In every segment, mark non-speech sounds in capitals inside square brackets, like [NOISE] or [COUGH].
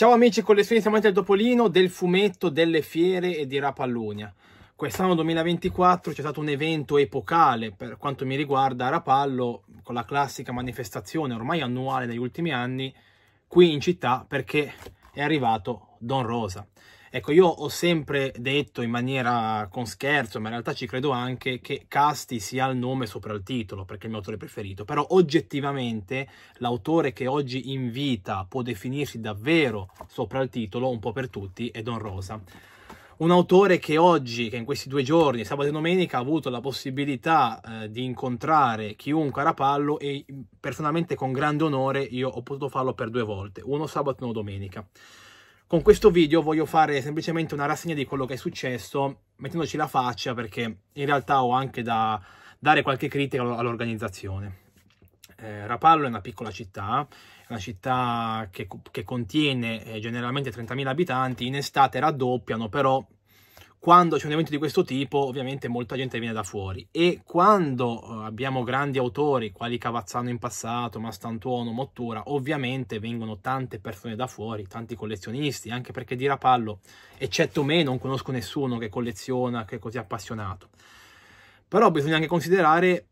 Ciao amici collezionisti amanti del Topolino, del fumetto, delle fiere e di Rapallunia. Quest'anno 2024 c'è stato un evento epocale per quanto mi riguarda a Rapallo con la classica manifestazione ormai annuale negli ultimi anni qui in città perché è arrivato Don Rosa. Ecco, io ho sempre detto in maniera con scherzo, ma in realtà ci credo anche, che Casti sia il nome sopra il titolo, perché è il mio autore preferito, però oggettivamente l'autore che oggi in vita può definirsi davvero sopra il titolo, un po' per tutti, è Don Rosa un autore che oggi, che in questi due giorni, sabato e domenica, ha avuto la possibilità eh, di incontrare chiunque a Rapallo e personalmente con grande onore io ho potuto farlo per due volte, uno sabato e uno domenica. Con questo video voglio fare semplicemente una rassegna di quello che è successo, mettendoci la faccia perché in realtà ho anche da dare qualche critica all'organizzazione. Eh, Rapallo è una piccola città, una città che, che contiene eh, generalmente 30.000 abitanti, in estate raddoppiano, però quando c'è un evento di questo tipo ovviamente molta gente viene da fuori e quando eh, abbiamo grandi autori quali Cavazzano in passato, Mastantuono, Mottura, ovviamente vengono tante persone da fuori, tanti collezionisti, anche perché di Rapallo, eccetto me, non conosco nessuno che colleziona, che è così appassionato. Però bisogna anche considerare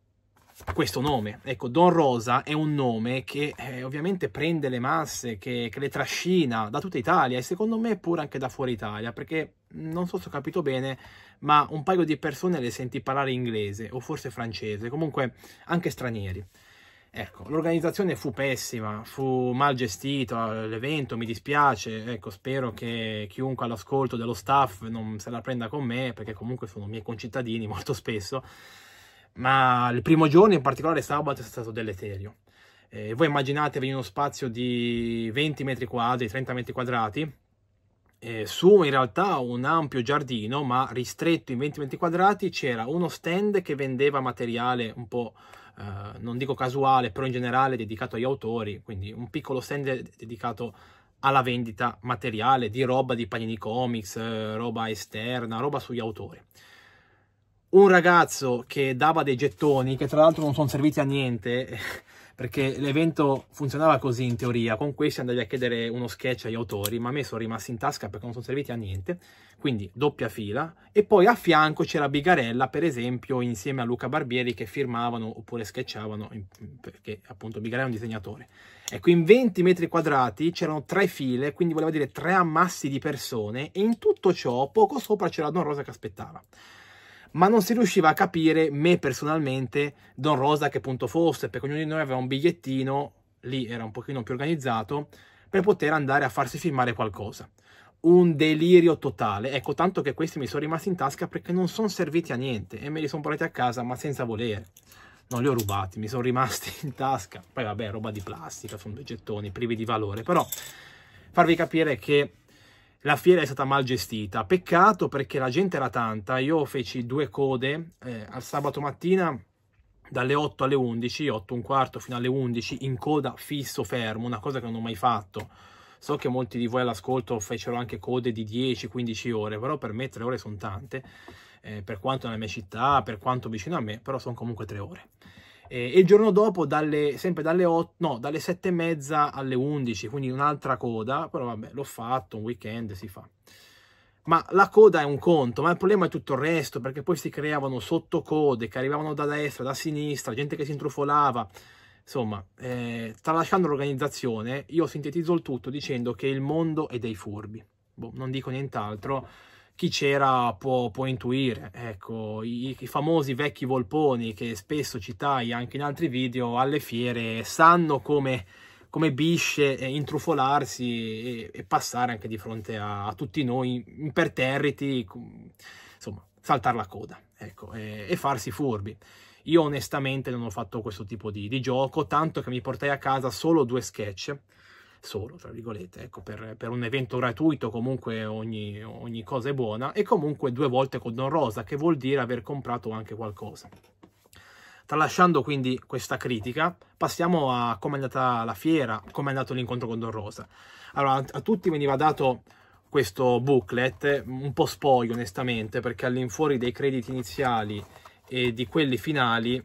questo nome. Ecco, Don Rosa è un nome che eh, ovviamente prende le masse, che, che le trascina da tutta Italia e secondo me pure anche da fuori Italia, perché non so se ho capito bene, ma un paio di persone le senti parlare inglese o forse francese, comunque anche stranieri. Ecco, l'organizzazione fu pessima, fu mal gestita, eh, l'evento mi dispiace, ecco, spero che chiunque all'ascolto dello staff non se la prenda con me, perché comunque sono miei concittadini [LAUGHS] molto spesso, ma il primo giorno, in particolare sabato, è stato deleterio. Eh, voi immaginatevi uno spazio di 20 metri quadri, 30 metri quadrati, eh, su in realtà un ampio giardino, ma ristretto in 20 metri quadrati, c'era uno stand che vendeva materiale un po', eh, non dico casuale, però in generale dedicato agli autori, quindi un piccolo stand dedicato alla vendita materiale di roba di Panini Comics, eh, roba esterna, roba sugli autori un ragazzo che dava dei gettoni, che tra l'altro non sono serviti a niente, [LAUGHS] perché l'evento funzionava così in teoria, con questi andavi a chiedere uno sketch agli autori, ma a me sono rimasti in tasca perché non sono serviti a niente, quindi doppia fila, e poi a fianco c'era Bigarella, per esempio, insieme a Luca Barbieri che firmavano oppure sketchavano, perché appunto Bigarella è un disegnatore. Ecco, in 20 metri quadrati c'erano tre file, quindi voleva dire tre ammassi di persone, e in tutto ciò poco sopra c'era Don Rosa che aspettava ma non si riusciva a capire me personalmente Don Rosa a che punto fosse, perché ognuno di noi aveva un bigliettino, lì era un pochino più organizzato, per poter andare a farsi filmare qualcosa. Un delirio totale, ecco tanto che questi mi sono rimasti in tasca perché non sono serviti a niente e me li sono portati a casa ma senza volere. Non li ho rubati, mi sono rimasti in tasca. Poi vabbè, roba di plastica, sono due gettoni privi di valore, però farvi capire che la fiera è stata mal gestita. Peccato perché la gente era tanta, io feci due code eh, al sabato mattina dalle 8 alle 11, 8 un quarto fino alle 11, in coda fisso fermo, una cosa che non ho mai fatto. So che molti di voi all'ascolto fecero anche code di 10-15 ore, però per me tre ore sono tante, eh, per quanto nella mia città, per quanto vicino a me, però sono comunque tre ore. Eh, e il giorno dopo dalle, sempre dalle 8, no, dalle 7 e mezza alle 11, quindi un'altra coda, però vabbè, l'ho fatto, un weekend si fa. Ma la coda è un conto, ma il problema è tutto il resto, perché poi si creavano sottocode che arrivavano da destra, da sinistra, gente che si intrufolava. Insomma, eh, tralasciando l'organizzazione, io sintetizzo il tutto dicendo che il mondo è dei furbi. Boh, non dico nient'altro chi c'era può, può, intuire. Ecco, i, i, famosi vecchi volponi che spesso citai anche in altri video alle fiere sanno come, come bisce eh, intrufolarsi e, e, passare anche di fronte a, a tutti noi imperterriti, insomma, saltare la coda ecco, e, e, farsi furbi. Io onestamente non ho fatto questo tipo di, di gioco, tanto che mi portai a casa solo due sketch solo, tra virgolette, ecco, per, per un evento gratuito comunque ogni, ogni cosa è buona, e comunque due volte con Don Rosa, che vuol dire aver comprato anche qualcosa. Tralasciando quindi questa critica, passiamo a come è andata la fiera, come è andato l'incontro con Don Rosa. Allora, a tutti veniva dato questo booklet, un po' spoglio onestamente, perché all'infuori dei crediti iniziali e di quelli finali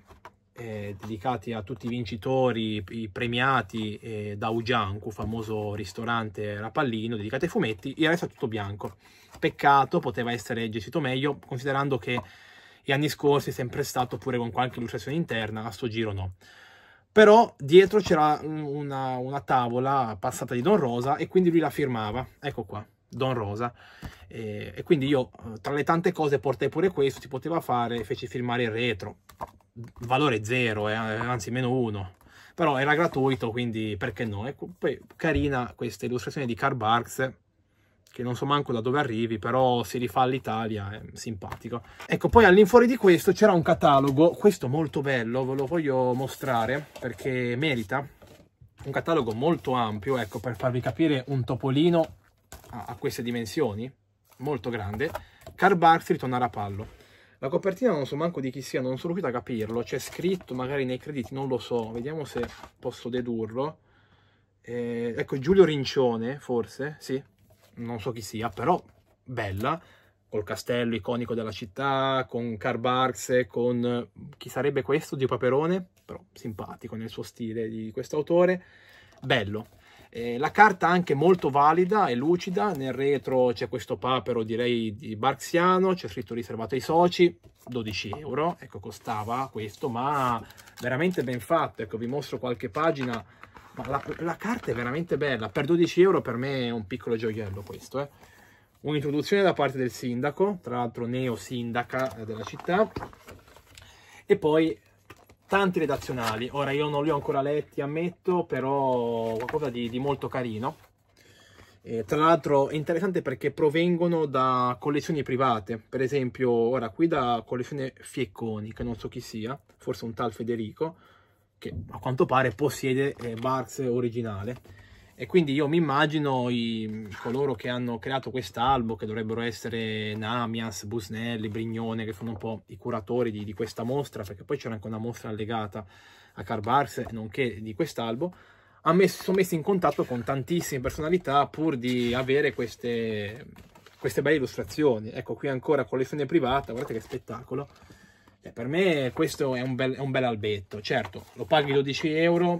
eh, dedicati a tutti i vincitori, i premiati eh, da Ujanku, famoso ristorante rapallino dedicato ai fumetti, il resto è tutto bianco. Peccato, poteva essere gestito meglio, considerando che gli anni scorsi è sempre stato pure con qualche illustrazione interna, a sto giro no. Però dietro c'era una, una tavola passata di Don Rosa e quindi lui la firmava, ecco qua. Don Rosa e, e, quindi io tra le tante cose portai pure questo, si poteva fare, feci firmare il retro, valore 0, eh, anzi meno 1, però era gratuito, quindi perché no? E ecco, poi carina questa illustrazione di Karl Barks, che non so manco da dove arrivi, però si rifà all'Italia, è simpatico. Ecco, poi all'infuori di questo c'era un catalogo, questo molto bello, ve lo voglio mostrare perché merita. Un catalogo molto ampio, ecco, per farvi capire un topolino a, queste dimensioni, molto grande. Karl Barks ritornare a pallo la copertina non so manco di chi sia, non sono riuscito a capirlo. C'è scritto magari nei crediti, non lo so. Vediamo se posso dedurlo. Eh, ecco, Giulio Rincione, forse, sì. Non so chi sia, però bella. Col castello iconico della città, con Karl con chi sarebbe questo, Di Paperone. Però simpatico nel suo stile di questo autore. Bello. Eh, la carta anche molto valida e lucida, nel retro c'è questo papero direi di Barxiano, c'è scritto riservato ai soci, 12 euro, ecco costava questo, ma veramente ben fatto, ecco vi mostro qualche pagina, ma la, la carta è veramente bella, per 12 euro per me è un piccolo gioiello questo, eh. Un'introduzione da parte del sindaco, tra l'altro neo sindaca eh, della città, e poi tanti redazionali. Ora io non li ho ancora letti, ammetto, però qualcosa di, di molto carino. E tra l'altro è interessante perché provengono da collezioni private, per esempio ora qui da collezione Fiecconi, che non so chi sia, forse un tal Federico, che a quanto pare possiede eh, Barks originale e quindi io mi immagino i, coloro che hanno creato quest'albo, che dovrebbero essere Namias, Busnelli, Brignone, che sono un po' i curatori di, di questa mostra, perché poi c'era anche una mostra legata a Karl nonché di quest'albo, messo, sono messi in contatto con tantissime personalità pur di avere queste, queste belle illustrazioni. Ecco, qui ancora collezione privata, guardate che spettacolo. Eh, per me questo è un, bel, è un bel albetto, certo, lo paghi 12 euro,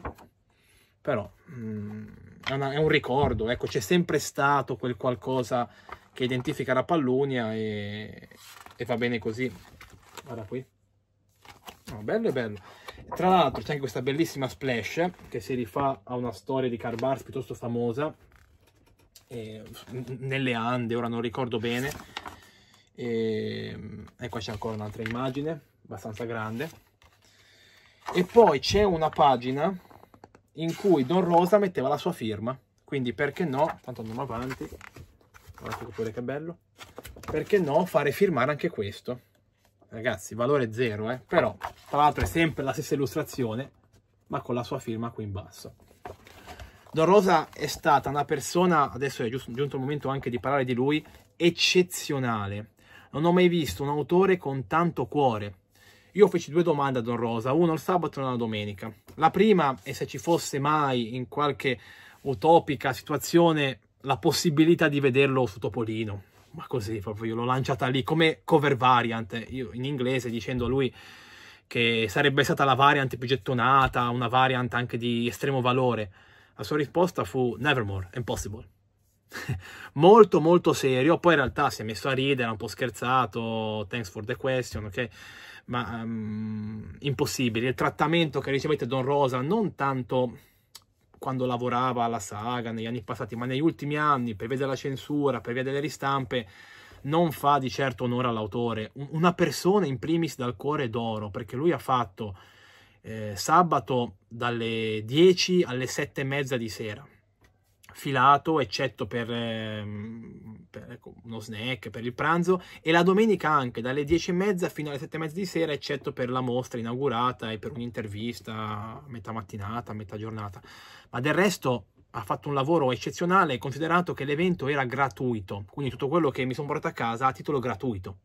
però... Mm, è, una, è un ricordo, ecco, c'è sempre stato quel qualcosa che identifica la Pallunia e, e va bene così. Guarda qui. Oh, bello e bello. Tra l'altro c'è anche questa bellissima splash che si rifà a una storia di Carbars piuttosto famosa eh, nelle Ande, ora non ricordo bene. E, e qua c'è ancora un'altra immagine abbastanza grande. E poi c'è una pagina in cui Don Rosa metteva la sua firma. Quindi perché no, tanto andiamo avanti, guardate pure che bello, perché no fare firmare anche questo. Ragazzi, valore zero, eh? però tra l'altro è sempre la stessa illustrazione, ma con la sua firma qui in basso. Don Rosa è stata una persona, adesso è giusto, giunto il momento anche di parlare di lui, eccezionale. Non ho mai visto un autore con tanto cuore, io feci due domande a Don Rosa, una il sabato e una la domenica. La prima è se ci fosse mai in qualche utopica situazione la possibilità di vederlo su Topolino. Ma così, proprio io l'ho lanciata lì come cover variant, io in inglese dicendo a lui che sarebbe stata la variant più gettonata, una variant anche di estremo valore. La sua risposta fu Nevermore, impossible. [LAUGHS] molto molto serio, poi in realtà si è messo a ridere, ha un po' scherzato, thanks for the question, ok? ma um, impossibili. Il trattamento che ricevette Don Rosa non tanto quando lavorava alla saga negli anni passati, ma negli ultimi anni, per via della censura, per via delle ristampe, non fa di certo onore all'autore. Una persona in primis dal cuore d'oro, perché lui ha fatto eh, sabato dalle 10 alle 7 e mezza di sera filato, eccetto per, ehm, per ecco, uno snack, per il pranzo, e la domenica anche, dalle 10 e mezza fino alle 7 e mezza di sera, eccetto per la mostra inaugurata e per un'intervista metà mattinata, metà giornata. Ma del resto ha fatto un lavoro eccezionale, considerato che l'evento era gratuito, quindi tutto quello che mi sono portato a casa a titolo gratuito.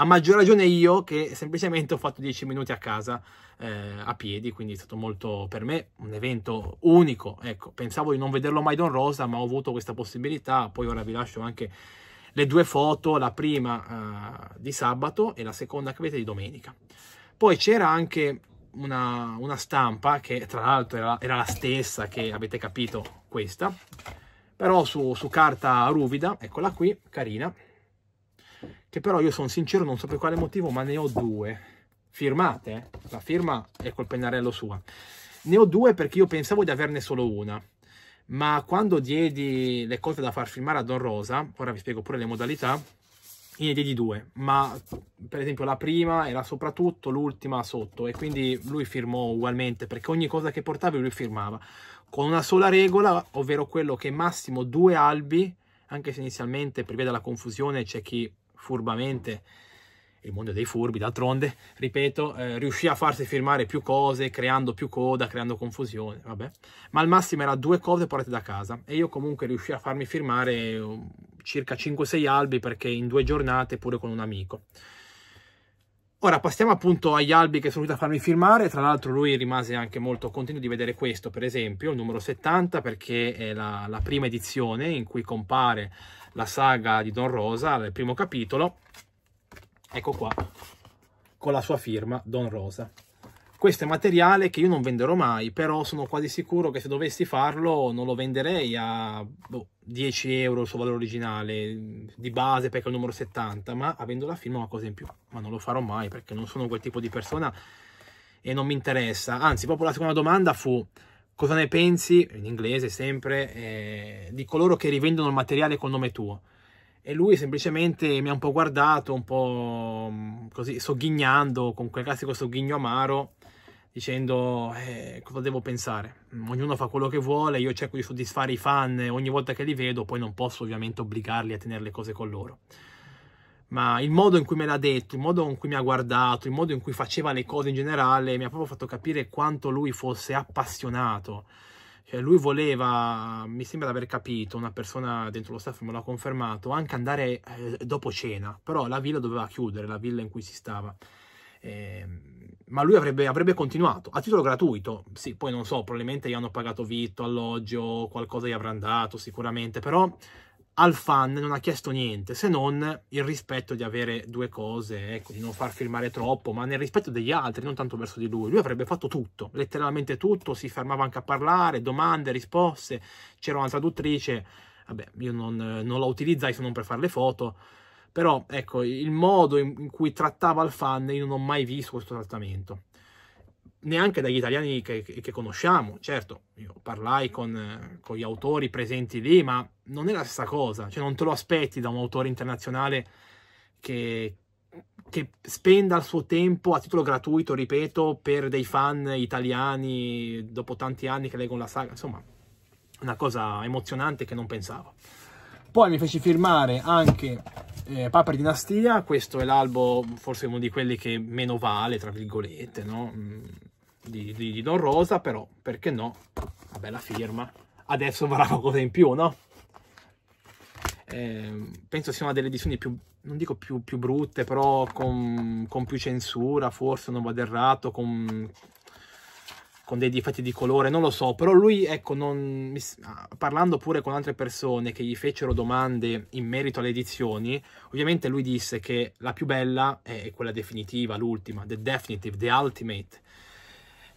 A maggior ragione io che semplicemente ho fatto 10 minuti a casa eh, a piedi, quindi è stato molto per me un evento unico. Ecco, pensavo di non vederlo mai Don Rosa, ma ho avuto questa possibilità. Poi ora vi lascio anche le due foto, la prima eh, di sabato e la seconda che vedete di domenica. Poi c'era anche una, una, stampa che tra l'altro era, era, la stessa che avete capito questa, però su, su carta ruvida, eccola qui, carina che però io sono sincero, non so per quale motivo, ma ne ho due firmate, la firma è col pennarello sua. Ne ho due perché io pensavo di averne solo una, ma quando diedi le cose da far firmare a Don Rosa, ora vi spiego pure le modalità, ne diedi due, ma per esempio la prima era soprattutto, l'ultima sotto, e quindi lui firmò ugualmente, perché ogni cosa che portavi lui firmava, con una sola regola, ovvero quello che massimo due albi, anche se inizialmente prevede la confusione, c'è chi furbamente il mondo dei furbi, d'altronde, ripeto, eh, riuscì a farsi firmare più cose, creando più coda, creando confusione, vabbè. Ma al massimo era due cose portate da casa e io comunque riuscì a farmi firmare um, circa 5-6 albi perché in due giornate pure con un amico. Ora passiamo appunto agli albi che sono riusciti a farmi firmare, tra l'altro lui rimase anche molto contento di vedere questo, per esempio, il numero 70, perché è la, la prima edizione in cui compare la saga di Don Rosa, nel primo capitolo, ecco qua, con la sua firma Don Rosa. Questo è materiale che io non venderò mai, però sono quasi sicuro che se dovessi farlo non lo venderei a boh, 10 euro il suo valore originale, di base perché è il numero 70, ma avendo la firma una cosa in più. Ma non lo farò mai perché non sono quel tipo di persona e non mi interessa. Anzi, proprio la seconda domanda fu cosa ne pensi, in inglese sempre, eh, di coloro che rivendono il materiale col nome tuo. E lui semplicemente mi ha un po' guardato, un po' mm, così sogghignando, con quel classico sogghigno amaro, dicendo eh, cosa devo pensare. Mm, ognuno fa quello che vuole, io cerco di soddisfare i fan eh, ogni volta che li vedo, poi non posso ovviamente obbligarli a tenere le cose con loro ma il modo in cui me l'ha detto, il modo in cui mi ha guardato, il modo in cui faceva le cose in generale, mi ha proprio fatto capire quanto lui fosse appassionato. Cioè, lui voleva, mi sembra di aver capito, una persona dentro lo staff me l'ha confermato, anche andare eh, dopo cena, però la villa doveva chiudere, la villa in cui si stava. Eh, ma lui avrebbe, avrebbe, continuato a titolo gratuito. Sì, poi non so, probabilmente gli hanno pagato vitto, alloggio, qualcosa gli avranno dato sicuramente, però al fan non ha chiesto niente se non il rispetto di avere due cose, ecco, di non far filmare troppo, ma nel rispetto degli altri, non tanto verso di lui. Lui avrebbe fatto tutto, letteralmente tutto, si fermava anche a parlare, domande, risposte, c'era una traduttrice, vabbè, io non, non la utilizzai se non per fare le foto, però ecco, il modo in cui trattava il fan io non ho mai visto questo trattamento neanche dagli italiani che, che conosciamo. Certo, io parlai con, eh, con, gli autori presenti lì, ma non è la stessa cosa. Cioè, non te lo aspetti da un autore internazionale che, che spenda il suo tempo a titolo gratuito, ripeto, per dei fan italiani dopo tanti anni che leggono la saga. Insomma, una cosa emozionante che non pensavo. Poi mi feci firmare anche eh, Paper Dinastia, questo è l'albo, forse uno di quelli che meno vale, tra virgolette, no? Mm di, di Don Rosa, però perché no? Una bella firma. Adesso varrà qualcosa in più, no? Eh, penso sia una delle edizioni più, non dico più, più brutte, però con, con, più censura, forse non vado errato, con, con, dei difetti di colore, non lo so. Però lui, ecco, non, ah, parlando pure con altre persone che gli fecero domande in merito alle edizioni, ovviamente lui disse che la più bella è quella definitiva, l'ultima, the definitive, the ultimate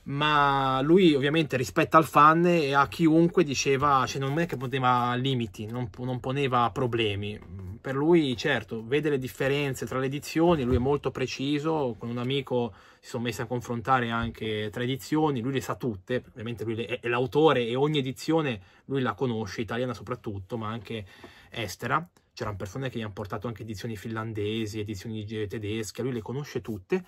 ma lui ovviamente rispetta il fan e a chiunque diceva, cioè non è che poneva limiti, non, non, poneva problemi. Per lui, certo, vede le differenze tra le edizioni, lui è molto preciso, con un amico si sono messi a confrontare anche tre edizioni, lui le sa tutte, ovviamente lui è l'autore e ogni edizione lui la conosce, italiana soprattutto, ma anche estera c'erano persone che gli hanno portato anche edizioni finlandesi, edizioni tedesche, lui le conosce tutte,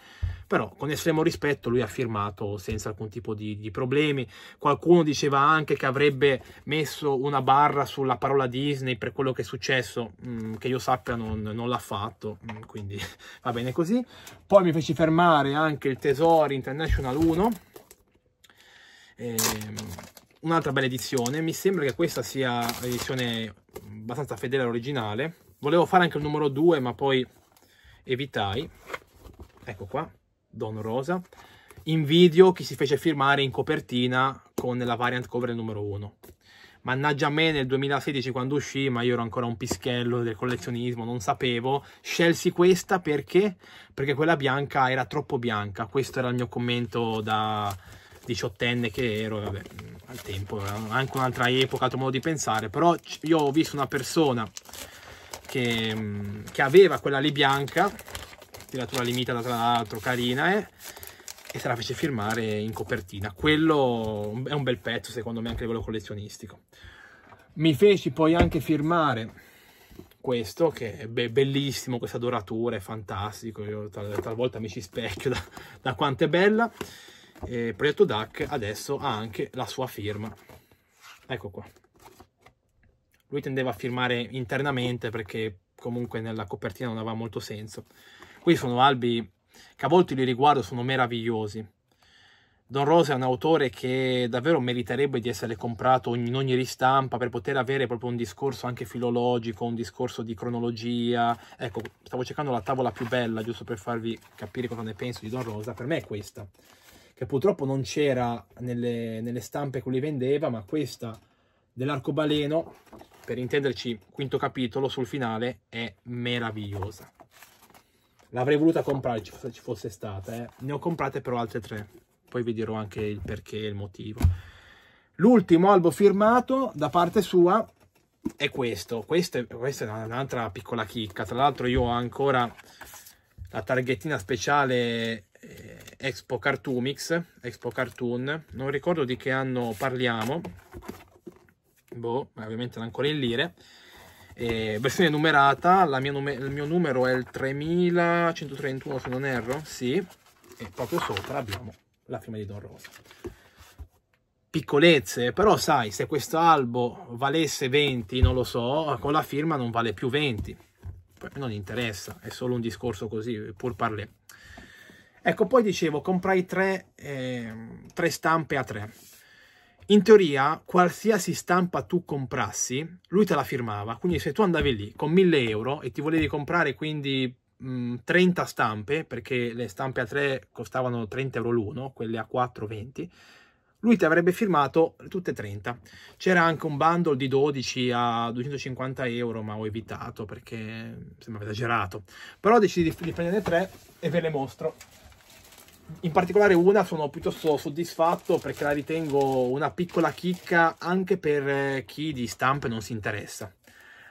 però con estremo rispetto lui ha firmato senza alcun tipo di, di problemi. Qualcuno diceva anche che avrebbe messo una barra sulla parola Disney per quello che è successo, mm, che io sappia non, non l'ha fatto, mm, quindi [LAUGHS] va bene così. Poi mi feci fermare anche il Tesori International 1. Ehm, un'altra bella edizione, mi sembra che questa sia l'edizione abbastanza fedele all'originale. Volevo fare anche il numero 2, ma poi evitai. Ecco qua, Don Rosa. In video chi si fece firmare in copertina con la variant cover numero 1. Mannaggia a me nel 2016 quando uscì, ma io ero ancora un pischello del collezionismo, non sapevo. Scelsi questa perché? Perché quella bianca era troppo bianca. Questo era il mio commento da diciottenne che ero, vabbè, mm, al tempo, anche un'altra epoca, altro modo di pensare, però io ho visto una persona che, mm, che aveva quella lì bianca, tiratura limitata tra l'altro, carina, eh, e se la fece firmare in copertina. Quello è un bel pezzo, secondo me, anche a livello collezionistico. Mi feci poi anche firmare questo che è bellissimo, questa doratura è fantastico, io tal talvolta mi ci specchio da, da quanto è bella eh, Progetto Duck adesso ha anche la sua firma. Ecco qua. Lui tendeva a firmare internamente perché comunque nella copertina non aveva molto senso. Qui sono albi che a volte li riguardo, sono meravigliosi. Don Rosa è un autore che davvero meriterebbe di essere comprato in ogni ristampa per poter avere proprio un discorso anche filologico, un discorso di cronologia. Ecco, stavo cercando la tavola più bella, giusto per farvi capire cosa ne penso di Don Rosa. Per me è questa che purtroppo non c'era nelle, nelle stampe che li vendeva, ma questa dell'arcobaleno, per intenderci quinto capitolo sul finale, è meravigliosa. L'avrei voluta comprare se ci fosse stata, eh. ne ho comprate però altre tre, poi vi dirò anche il perché e il motivo. L'ultimo albo firmato da parte sua è questo, questa è, questa è un'altra piccola chicca, tra l'altro io ho ancora la targhettina speciale eh, Expo Cartoomix, Expo Cartoon, non ricordo di che anno parliamo, boh, ovviamente non ancora in lire, eh, versione numerata, num il mio numero è il 3131 se non erro, sì, e proprio sopra abbiamo la firma di Don Rosa. Piccolezze, però sai, se questo albo valesse 20, non lo so, con la firma non vale più 20, non interessa, è solo un discorso così, pur parlé. Ecco, poi dicevo, comprai tre, eh, tre stampe a tre. In teoria, qualsiasi stampa tu comprassi, lui te la firmava. Quindi se tu andavi lì con 1000 euro e ti volevi comprare quindi mh, mm, 30 stampe, perché le stampe a tre costavano 30 euro l'uno, quelle a 4 20, lui ti avrebbe firmato tutte 30. C'era anche un bundle di 12 a 250 euro, ma ho evitato perché mm, sembrava esagerato. Però decidi di prenderne tre e ve le mostro in particolare una sono piuttosto soddisfatto perché la ritengo una piccola chicca anche per eh, chi di stampe non si interessa.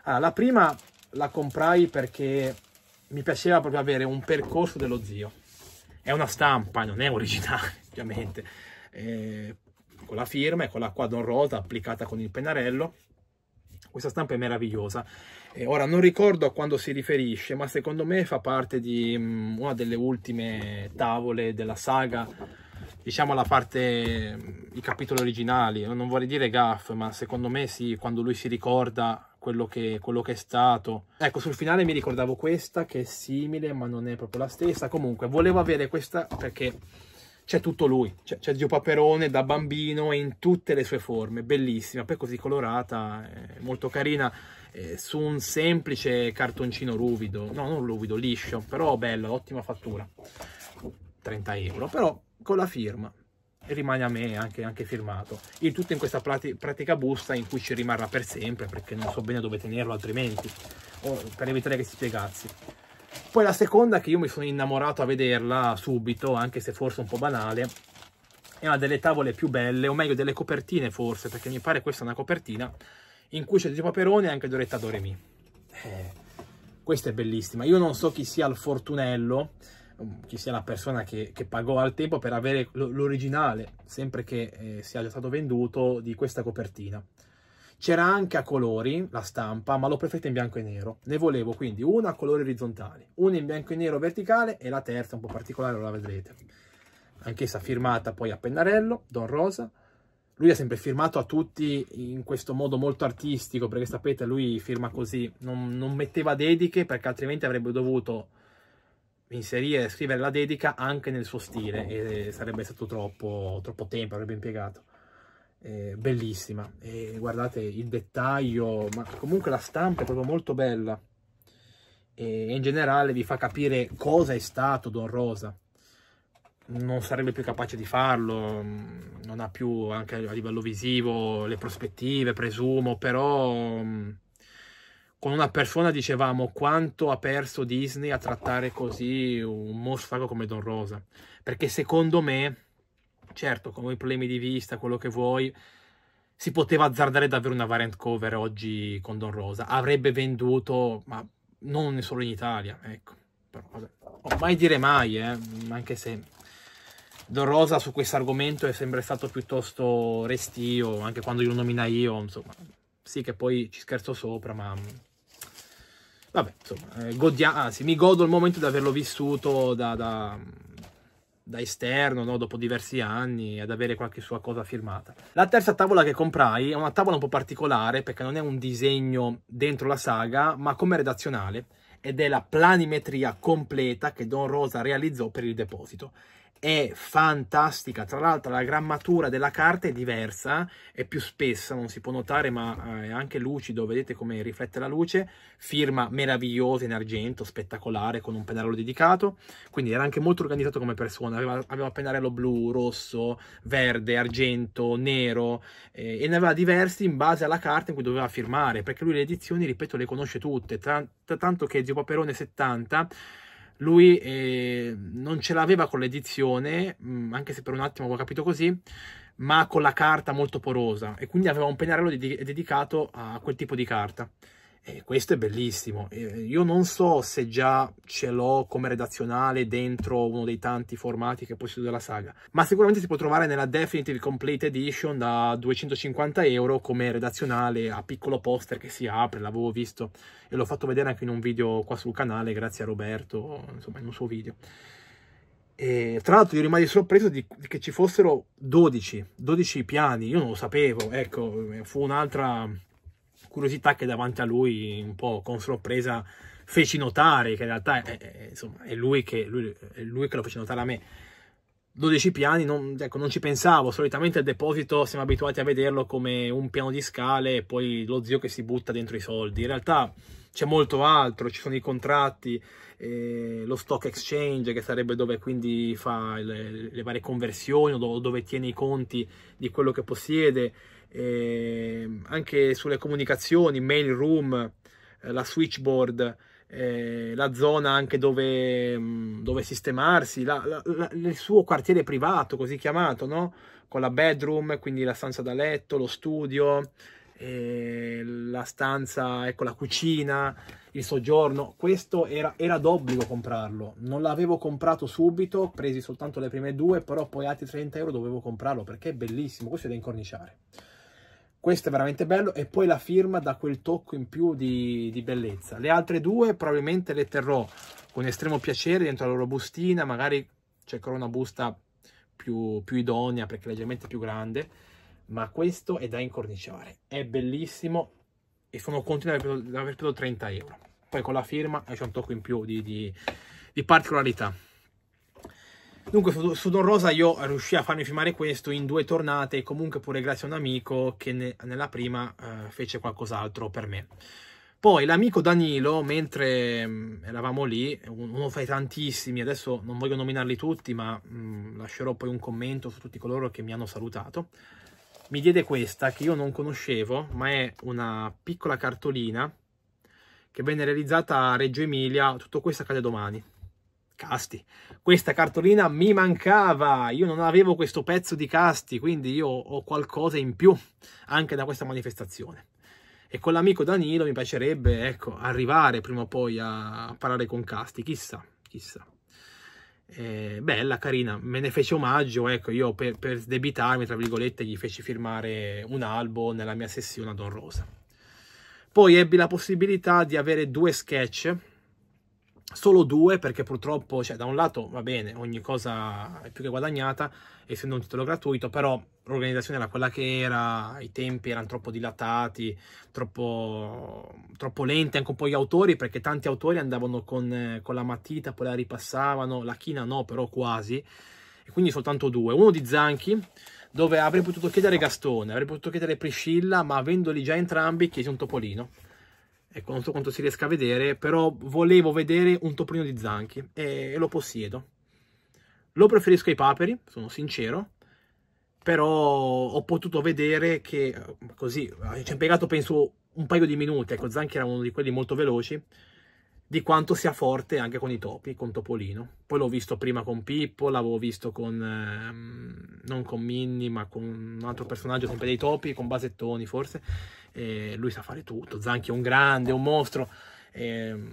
Allora, la prima la comprai perché mi piaceva proprio avere un percorso dello zio. È una stampa, non è originale, [LAUGHS] ovviamente. Eh, con la firma, eccola qua Don Rosa applicata con il pennarello questa stampa è meravigliosa. E eh, ora non ricordo a quando si riferisce, ma secondo me fa parte di mm, una delle ultime tavole della saga, diciamo la parte, mm, i capitoli originali, non vorrei dire gaff, ma secondo me sì, quando lui si ricorda quello che, quello che, è stato. Ecco, sul finale mi ricordavo questa, che è simile, ma non è proprio la stessa. Comunque, volevo avere questa perché c'è tutto lui, c'è, c'è Zio Paperone da bambino e in tutte le sue forme, bellissima, poi così colorata, eh, molto carina, eh, su un semplice cartoncino ruvido, no non ruvido, liscio, però bello, ottima fattura, 30 euro, però con la firma, e rimane a me anche, anche, firmato. Il tutto in questa pratica busta in cui ci rimarrà per sempre, perché non so bene dove tenerlo altrimenti, o per evitare che si piegazzi. Poi la seconda, che io mi sono innamorato a vederla subito, anche se forse un po' banale, è una delle tavole più belle, o meglio delle copertine forse, perché mi pare questa è una copertina, in cui c'è di Paperone e anche Doretta Doremi. Eh, questa è bellissima. Io non so chi sia il fortunello, mm, chi sia la persona che, che pagò al tempo per avere l'originale, sempre che eh, sia già stato venduto, di questa copertina. C'era anche a colori la stampa, ma l'ho preferita in bianco e nero. Ne volevo quindi una a colori orizzontali, una in bianco e nero verticale e la terza un po' particolare, la vedrete. Anch'essa firmata poi a pennarello, Don Rosa. Lui ha sempre firmato a tutti in questo modo molto artistico, perché sapete, lui firma così, non, non metteva dediche, perché altrimenti avrebbe dovuto inserire e scrivere la dedica anche nel suo stile e sarebbe stato troppo, troppo tempo, avrebbe impiegato eh, bellissima e guardate il dettaglio ma comunque la stampa è proprio molto bella e in generale vi fa capire cosa è stato Don Rosa non sarebbe più capace di farlo mm, non ha più anche a livello visivo le prospettive presumo però mm, con una persona dicevamo quanto ha perso Disney a trattare così un mostro come Don Rosa perché secondo me certo, con i problemi di vista, quello che vuoi, si poteva azzardare davvero una variant cover oggi con Don Rosa. Avrebbe venduto, ma non solo in Italia, ecco. Però vabbè, mai dire mai, eh, anche se Don Rosa su questo argomento è sempre stato piuttosto restio, anche quando lo nomina io, insomma. Sì che poi ci scherzo sopra, ma... Vabbè, insomma, eh, godia- anzi, mi godo il momento di averlo vissuto da, da da esterno no? dopo diversi anni ad avere qualche sua cosa firmata. La terza tavola che comprai è una tavola un po' particolare perché non è un disegno dentro la saga ma come redazionale ed è la planimetria completa che Don Rosa realizzò per il deposito è fantastica, tra l'altro la grammatura della carta è diversa, è più spessa, non si può notare ma eh, è anche lucido, vedete come riflette la luce, firma meravigliosa in argento, spettacolare, con un pennarello dedicato, quindi era anche molto organizzato come persona, aveva, aveva pennarello blu, rosso, verde, argento, nero eh, e ne aveva diversi in base alla carta in cui doveva firmare, perché lui le edizioni, ripeto, le conosce tutte, tanto che Zio Paperone 70 lui eh, non ce l'aveva con l'edizione, mm, anche se per un attimo avevo capito così, ma con la carta molto porosa e quindi aveva un pennarello di- dedicato a quel tipo di carta. E eh, questo è bellissimo. Eh, io non so se già ce l'ho come redazionale dentro uno dei tanti formati che possiedo della saga, ma sicuramente si può trovare nella Definitive Complete Edition da 250 euro come redazionale a piccolo poster che si apre, l'avevo visto e l'ho fatto vedere anche in un video qua sul canale, grazie a Roberto, insomma in un suo video. E, tra l'altro io rimasi sorpreso di, di che ci fossero 12, 12, piani, io non lo sapevo, ecco, fu un'altra curiosità che davanti a lui, un po' con sorpresa, feci notare, che in realtà è, è, insomma, è, lui, che, lui, è lui, che, lo fece notare a me. 12 piani, non, ecco, non ci pensavo, solitamente il deposito siamo abituati a vederlo come un piano di scale e poi lo zio che si butta dentro i soldi. In realtà c'è molto altro, ci sono i contratti, eh, lo stock exchange che sarebbe dove quindi fa le, le varie conversioni o dove, dove tiene i conti di quello che possiede, eh, anche sulle comunicazioni, mail room, eh, la switchboard, eh, la zona anche dove, mm, dove sistemarsi, la, la, la, il suo quartiere privato, così chiamato, no? con la bedroom, quindi la stanza da letto, lo studio, eh, la stanza, ecco, la cucina, il soggiorno. Questo era, era d'obbligo comprarlo. Non l'avevo comprato subito, presi soltanto le prime due, però poi altri 30 euro dovevo comprarlo perché è bellissimo. Questo è da incorniciare questo è veramente bello e poi la firma dà quel tocco in più di, di, bellezza le altre due probabilmente le terrò con estremo piacere dentro la loro bustina magari cercherò una busta più, più idonea perché è leggermente più grande ma questo è da incorniciare è bellissimo e sono contento di aver preso 30 euro poi con la firma c'è un tocco in più di, di, di particolarità Dunque su, su Don Rosa io riuscii a farmi filmare questo in due tornate, comunque pure grazie a un amico che ne, nella prima eh, fece qualcos'altro per me. Poi l'amico Danilo, mentre mh, mm, eravamo lì, uno fra i tantissimi, adesso non voglio nominarli tutti, ma mh, mm, lascerò poi un commento su tutti coloro che mi hanno salutato, mi diede questa che io non conoscevo, ma è una piccola cartolina che venne realizzata a Reggio Emilia, tutto questo accade domani. Casti. Questa cartolina mi mancava, io non avevo questo pezzo di Casti, quindi io ho qualcosa in più anche da questa manifestazione. E con l'amico Danilo mi piacerebbe, ecco, arrivare prima o poi a parlare con Casti, chissà, chissà. Eh, bella, carina, me ne fece omaggio, ecco, io per, per sdebitarmi, tra virgolette, gli feci firmare un albo nella mia sessione a Don Rosa. Poi ebbi la possibilità di avere due sketch solo due perché purtroppo, cioè da un lato va bene, ogni cosa è più che guadagnata, essendo un titolo gratuito, però l'organizzazione era quella che era, i tempi erano troppo dilatati, troppo, troppo lenti anche un po' gli autori, perché tanti autori andavano con, con la matita, poi la ripassavano, la china no, però quasi, e quindi soltanto due. Uno di Zanchi, dove avrei potuto chiedere Gastone, avrei potuto chiedere Priscilla, ma avendoli già entrambi chiesi un topolino Ecco, non so quanto si riesca a vedere, però volevo vedere un topolino di Zanchi e lo possiedo. Lo preferisco ai paperi, sono sincero, però ho potuto vedere che eh, così, eh, ci ha impiegato penso un paio di minuti, ecco Zanchi era uno di quelli molto veloci, di quanto sia forte anche con i topi, con Topolino. Poi l'ho visto prima con Pippo, l'avevo visto con, ehm, non con Minnie, ma con un altro personaggio, sempre dei topi, con Basettoni forse. E lui sa fare tutto, Zanchi è un grande, è un mostro. E ehm,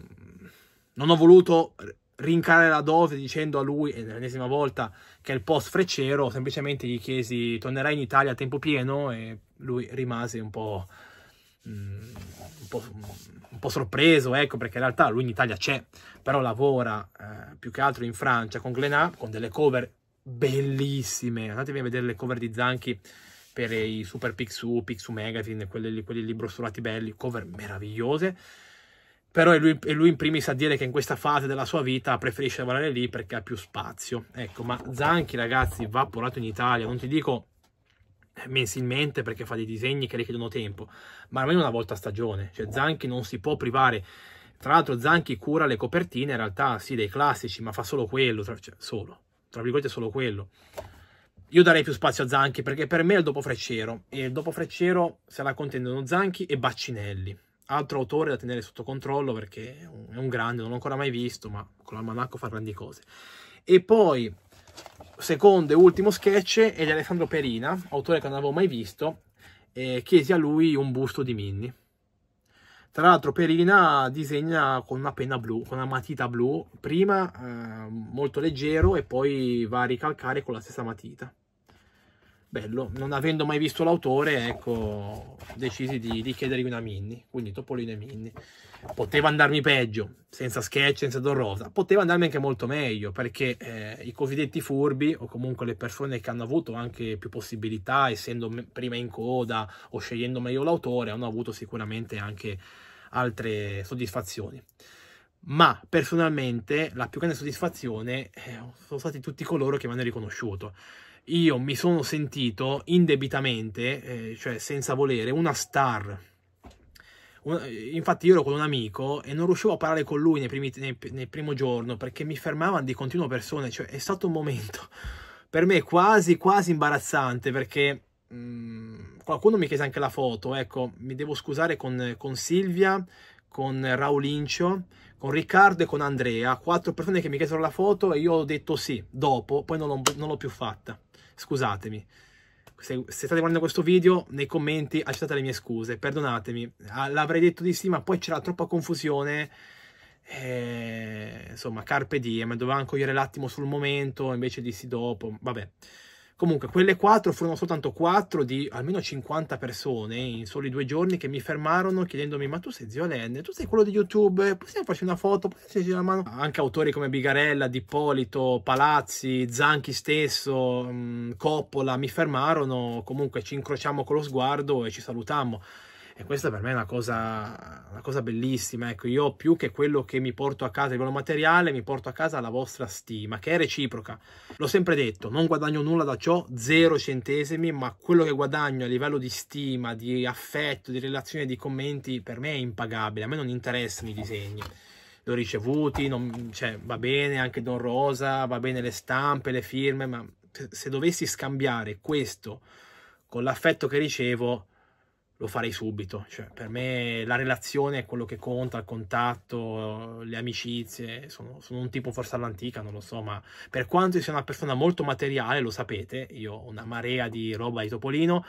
non ho voluto rincarare la dose dicendo a lui, e l'ennesima volta, che è il post freccero, semplicemente gli chiesi tornerai in Italia a tempo pieno e lui rimase un po' un po', un po', sorpreso, ecco, perché in realtà lui in Italia c'è, però lavora eh, più che altro in Francia con Glenà, con delle cover bellissime. Andatevi a vedere le cover di Zanchi per i Super Pixu, Pixu Magazine, quelli, quelli lì brossolati belli, cover meravigliose. Però è lui, è lui in primis a dire che in questa fase della sua vita preferisce lavorare lì perché ha più spazio. Ecco, ma Zanchi, ragazzi, va appurato in Italia. Non ti dico mensilmente perché fa dei disegni che richiedono tempo, ma almeno una volta a stagione, cioè Zanchi non si può privare. Tra l'altro Zanchi cura le copertine, in realtà sì, dei classici, ma fa solo quello, tra, cioè, solo, tra virgolette solo quello. Io darei più spazio a Zanchi perché per me è il dopo Freccero e il dopo Freccero se la contendono Zanchi e Baccinelli. Altro autore da tenere sotto controllo perché è un grande, non l'ho ancora mai visto, ma con l'almanacco fa grandi cose. E poi secondo e ultimo sketch è di Alessandro Perina, autore che non avevo mai visto, e chiesi a lui un busto di Minnie. Tra l'altro Perina disegna con una penna blu, con una matita blu, prima eh, molto leggero e poi va a ricalcare con la stessa matita bello, non avendo mai visto l'autore, ecco, decisi di, di chiedergli una mini, quindi Topolino e Minnie. Poteva andarmi peggio, senza sketch, senza Dorrosa, poteva andarmi anche molto meglio, perché eh, i cosiddetti furbi, o comunque le persone che hanno avuto anche più possibilità, essendo prima in coda o scegliendo meglio l'autore, hanno avuto sicuramente anche altre soddisfazioni ma personalmente la più grande soddisfazione eh, sono stati tutti coloro che mi hanno riconosciuto io mi sono sentito indebitamente, eh, cioè senza volere, una star. Un, eh, infatti io ero con un amico e non riuscivo a parlare con lui nei primi, nei, nel primo giorno perché mi fermavano di continuo persone, cioè è stato un momento [LAUGHS] per me quasi quasi imbarazzante perché mh, mm, qualcuno mi chiese anche la foto, ecco, mi devo scusare con, con Silvia, con Raulincio, con Riccardo e con Andrea, quattro persone che mi chiesero la foto e io ho detto sì, dopo, poi non l'ho più fatta scusatemi. Se, se, state guardando questo video, nei commenti accettate le mie scuse, perdonatemi. Ah, l'avrei detto di sì, ma poi c'era troppa confusione. E, eh, insomma, carpe diem, anche cogliere l'attimo sul momento invece di sì dopo. Vabbè. Comunque, quelle quattro furono soltanto quattro di almeno 50 persone in soli due giorni che mi fermarono chiedendomi: Ma tu sei zio Len? Tu sei quello di YouTube? Possiamo farci una foto? Possiamo farci una mano? Anche autori come Bigarella, Dippolito, Palazzi, Zanchi stesso, mm, Coppola mi fermarono. Comunque, ci incrociamo con lo sguardo e ci salutammo. E questa per me è una cosa, una cosa bellissima. Ecco, io più che quello che mi porto a casa a livello materiale, mi porto a casa la vostra stima, che è reciproca. L'ho sempre detto, non guadagno nulla da ciò, zero centesimi, ma quello che guadagno a livello di stima, di affetto, di relazione, di commenti, per me è impagabile. A me non interessano i disegni l'ho ricevuti, non, cioè, va bene anche Don Rosa, va bene le stampe, le firme, ma se dovessi scambiare questo con l'affetto che ricevo, lo farei subito. Cioè, per me la relazione è quello che conta, il contatto, le amicizie. Sono, sono, un tipo forse all'antica, non lo so, ma per quanto io sia una persona molto materiale, lo sapete, io ho una marea di roba di Topolino.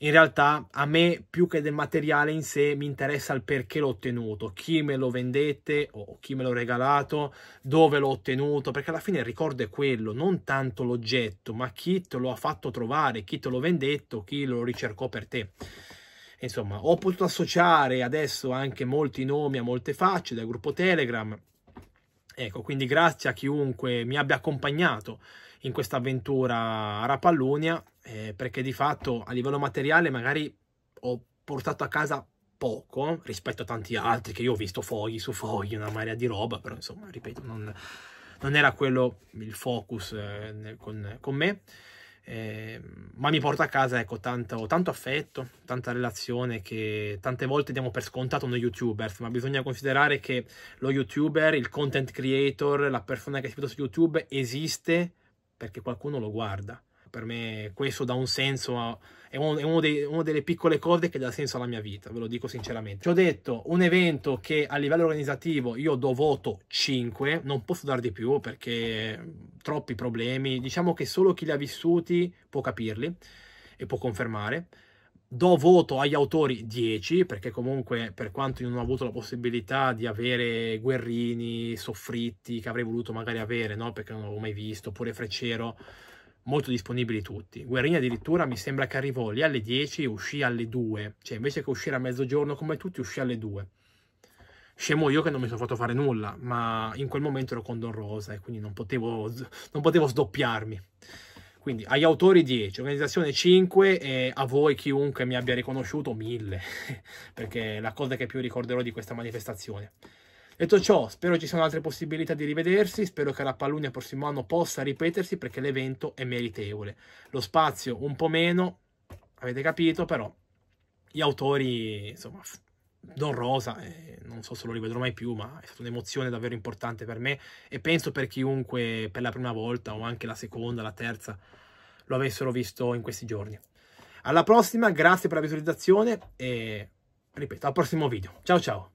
In realtà a me più che del materiale in sé mi interessa il perché l'ho ottenuto, chi me lo vendette o chi me l'ho regalato, dove l'ho ottenuto, perché alla fine il ricordo è quello, non tanto l'oggetto, ma chi te lo ha fatto trovare, chi te lo vendetto, chi lo ricercò per te. Insomma, ho potuto associare adesso anche molti nomi a molte facce del gruppo Telegram. Ecco, quindi grazie a chiunque mi abbia accompagnato in questa avventura a Rapallonia, eh, perché di fatto a livello materiale magari ho portato a casa poco eh, rispetto a tanti altri che io ho visto fogli su fogli, una marea di roba, però insomma, ripeto, non, non era quello il focus eh, con, con me. Eh, ma mi porta a casa ecco, tanto, tanto, affetto, tanta relazione che tante volte diamo per scontato noi youtubers, ma bisogna considerare che lo youtuber, il content creator, la persona che si vede su YouTube esiste perché qualcuno lo guarda. Ecco, per me questo dà un senso, a, è, un, è uno dei, una delle piccole cose che dà senso alla mia vita, ve lo dico sinceramente. Ci ho detto un evento che a livello organizzativo io do voto 5, non posso dar di più perché troppi problemi, diciamo che solo chi li ha vissuti può capirli e può confermare. Do voto agli autori 10, perché comunque per quanto io non ho avuto la possibilità di avere guerrini, soffritti, che avrei voluto magari avere, no? perché non l'avevo mai visto, oppure Freccero, molto disponibili tutti. Guerini addirittura mi sembra che arrivò lì alle 10 e uscì alle 2, cioè invece che uscire a mezzogiorno come tutti uscì alle 2. Scemo io che non mi sono fatto fare nulla, ma in quel momento ero con Don Rosa e quindi non potevo, non potevo sdoppiarmi. Quindi agli autori 10, organizzazione 5 e a voi chiunque mi abbia riconosciuto 1000, [LAUGHS] perché è la cosa che più ricorderò di questa manifestazione. Detto ciò, spero ci siano altre possibilità di rivedersi, spero che la Pallunia prossimo anno possa ripetersi perché l'evento è meritevole. Lo spazio un po' meno, avete capito, però gli autori, insomma, Don Rosa, eh, non so se lo rivedrò mai più, ma è stata un'emozione davvero importante per me e penso per chiunque per la prima volta o anche la seconda, la terza, lo avessero visto in questi giorni. Alla prossima, grazie per la visualizzazione e ripeto, al prossimo video. Ciao ciao!